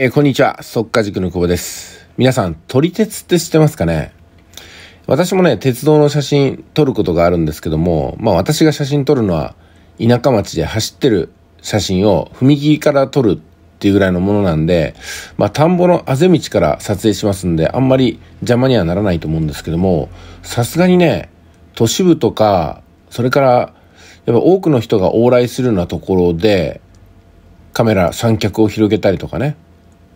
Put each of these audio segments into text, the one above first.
えー、こんにちは。速稼塾の久保です。皆さん、撮り鉄って知ってますかね私もね、鉄道の写真撮ることがあるんですけども、まあ私が写真撮るのは、田舎町で走ってる写真を踏切から撮るっていうぐらいのものなんで、まあ田んぼのあぜ道から撮影しますんで、あんまり邪魔にはならないと思うんですけども、さすがにね、都市部とか、それから、やっぱ多くの人が往来するようなところで、カメラ三脚を広げたりとかね、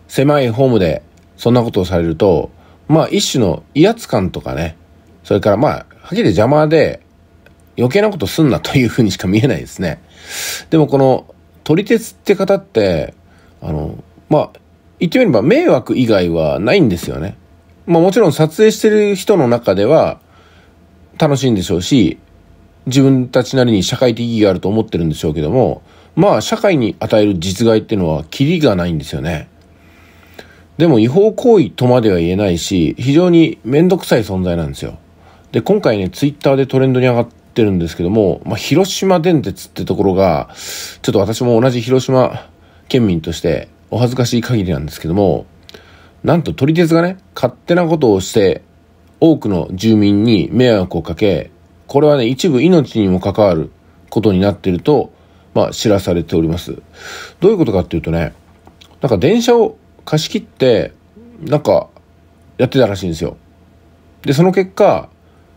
狭いホームでそんなことをされると、まあ一種の威圧感とかね、それからまあ、はっきり邪魔で余計なことすんなというふうにしか見えないですね。でもこの撮り鉄って方って、あの、まあ、言ってみれば迷惑以外はないんですよね。まあもちろん撮影してる人の中では楽しいんでしょうし、自分たちなりに社会的意義があると思ってるんでしょうけども、まあ社会に与える実害っていうのはキリがないんですよね。でも違法行為とまでは言えないし、非常に面倒くさい存在なんですよ。で、今回ね、ツイッターでトレンドに上がってるんですけども、まあ、広島電鉄ってところが、ちょっと私も同じ広島県民としてお恥ずかしい限りなんですけども、なんと取り鉄がね、勝手なことをして、多くの住民に迷惑をかけ、これはね、一部命にも関わることになっていると、まあ、知らされております。どういうことかっていうとね、なんか電車を貸し切って、なんか、やってたらしいんですよ。で、その結果、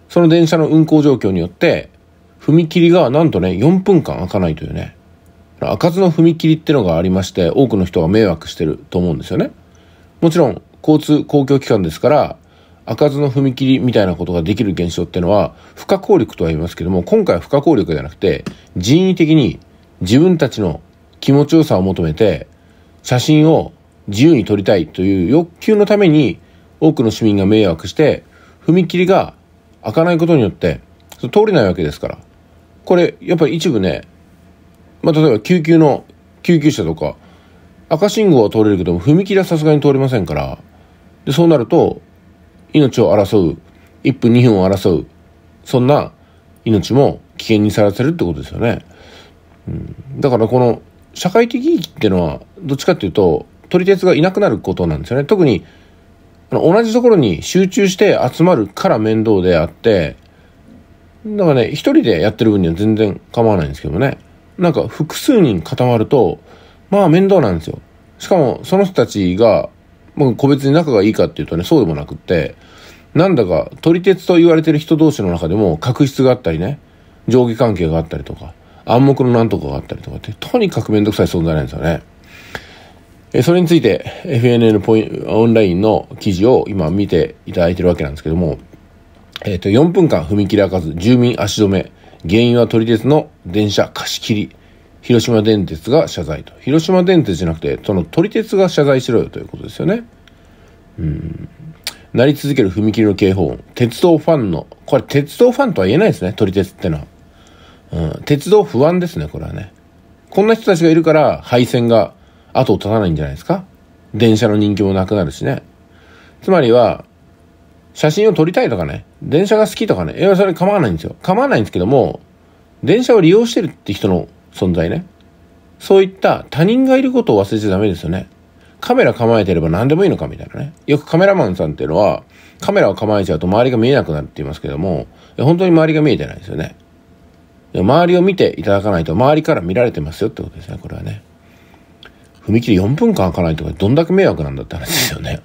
その電車の運行状況によって、踏切がなんとね、4分間開かないというね。開かずの踏切ってのがありまして、多くの人が迷惑してると思うんですよね。もちろん、交通、公共機関ですから、開かずの踏切みたいなことができる現象ってのは、不可抗力とは言いますけども、今回は不可抗力じゃなくて、人為的に自分たちの気持ちよさを求めて、写真を自由に取りたいという欲求のために多くの市民が迷惑して踏切が開かないことによって通れないわけですからこれやっぱり一部ね、まあ、例えば救急の救急車とか赤信号は通れるけども踏切はさすがに通れませんからでそうなると命を争う1分2分を争うそんな命も危険にさらせるってことですよね、うん、だからこの社会的意義っていうのはどっちかっていうと撮り鉄がいなくなることなんですよね。特に、同じところに集中して集まるから面倒であって、だからね、一人でやってる分には全然構わないんですけどね。なんか複数人固まると、まあ面倒なんですよ。しかもその人たちが、僕個別に仲がいいかっていうとね、そうでもなくって、なんだか撮り鉄と言われてる人同士の中でも確執があったりね、上下関係があったりとか、暗黙のなんとかがあったりとかって、とにかく面倒くさい存在なんですよね。それについて FNN ポイオンラインの記事を今見ていただいてるわけなんですけども、えっ、ー、と、4分間踏切開かず、住民足止め、原因は撮り鉄の電車貸し切り、広島電鉄が謝罪と。広島電鉄じゃなくて、その撮り鉄が謝罪しろよということですよね。うん。なり続ける踏切の警報音、鉄道ファンの、これ鉄道ファンとは言えないですね、撮り鉄ってのは。うん、鉄道不安ですね、これはね。こんな人たちがいるから、廃線が後を絶たないんじゃないですか電車の人気もなくなるしね。つまりは、写真を撮りたいとかね、電車が好きとかね、いや、それ構わないんですよ。構わないんですけども、電車を利用してるって人の存在ね。そういった他人がいることを忘れちゃダメですよね。カメラ構えてれば何でもいいのかみたいなね。よくカメラマンさんっていうのは、カメラを構えちゃうと周りが見えなくなるって言いますけども、本当に周りが見えてないですよね。周りを見ていただかないと、周りから見られてますよってことですね、これはね。踏切4分間開かないとかどんだけ迷惑なんだって話ですよね。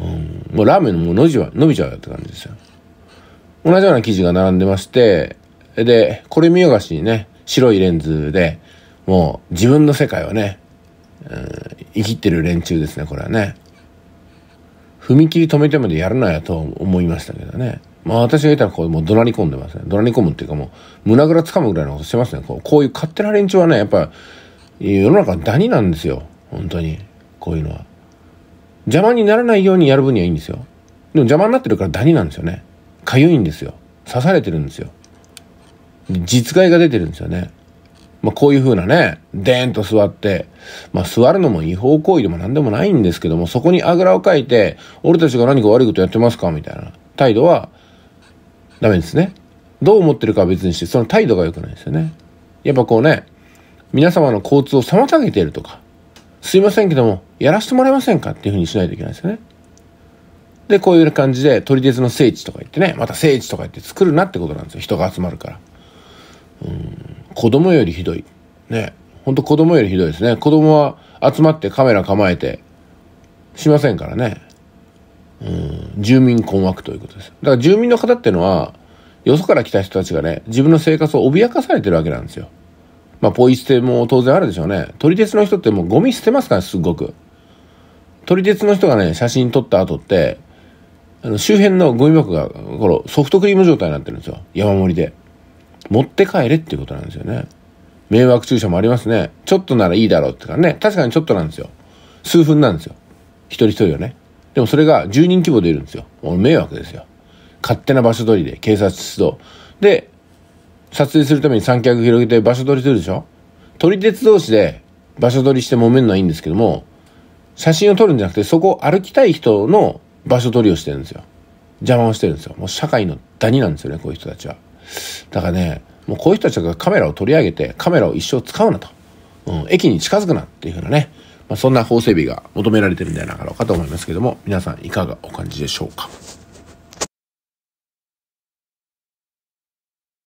うん、もうラーメンもう伸びちゃう伸びちゃうよって感じですよ。同じような記事が並んでまして、で、これ見よがしにね、白いレンズで、もう自分の世界をね、うん、生きてる連中ですね、これはね。踏切止めてまでやるなやと思いましたけどね。まあ私が言ったらこうもう怒鳴り込んでますね。怒鳴り込むっていうかもう胸ぐらつかむぐらいのことしてますね。こうこういう勝手な連中はね、やっぱ世の中ダニなんですよ。本当に。こういうのは。邪魔にならないようにやる分にはいいんですよ。でも邪魔になってるからダニなんですよね。かゆいんですよ。刺されてるんですよ。実害が出てるんですよね。まあ、こういう風なね、でーんと座って、まあ、座るのも違法行為でも何でもないんですけども、そこにあぐらをかいて、俺たちが何か悪いことやってますかみたいな態度は、ダメですね。どう思ってるかは別にして、その態度が良くないですよね。やっぱこうね、皆様の交通を妨げているとか、すいませんけども、やらせてもらえませんかっていうふうにしないといけないですよね。で、こういう感じで、取り鉄の聖地とか言ってね、また聖地とか言って作るなってことなんですよ。人が集まるから。うん、子供よりひどい。ね。ほんと子供よりひどいですね。子供は集まってカメラ構えて、しませんからね。うん、住民困惑ということです。だから住民の方っていうのは、よそから来た人たちがね、自分の生活を脅かされてるわけなんですよ。まあ、ポイ捨ても当然あるでしょうね。撮り鉄の人ってもうゴミ捨てますから、すっごく。撮り鉄の人がね、写真撮った後って、あの、周辺のゴミ箱が、このソフトクリーム状態になってるんですよ。山盛りで。持って帰れっていうことなんですよね。迷惑駐車もありますね。ちょっとならいいだろうってかね。確かにちょっとなんですよ。数分なんですよ。一人一人をね。でもそれが10人規模でいるんですよ。もう迷惑ですよ。勝手な場所取りで、警察出動。で、撮影するために三脚広げて場所取りするでしょ撮り鉄同士で場所取りして揉めるのはいいんですけども、写真を撮るんじゃなくて、そこを歩きたい人の場所取りをしてるんですよ。邪魔をしてるんですよ。もう社会のダニなんですよね、こういう人たちは。だからね、もうこういう人たちがカメラを取り上げて、カメラを一生使うなと。うん、駅に近づくなっていうふうなね、まあ、そんな法整備が求められてるんじゃなかろうかと思いますけども、皆さんいかがお感じでしょうか。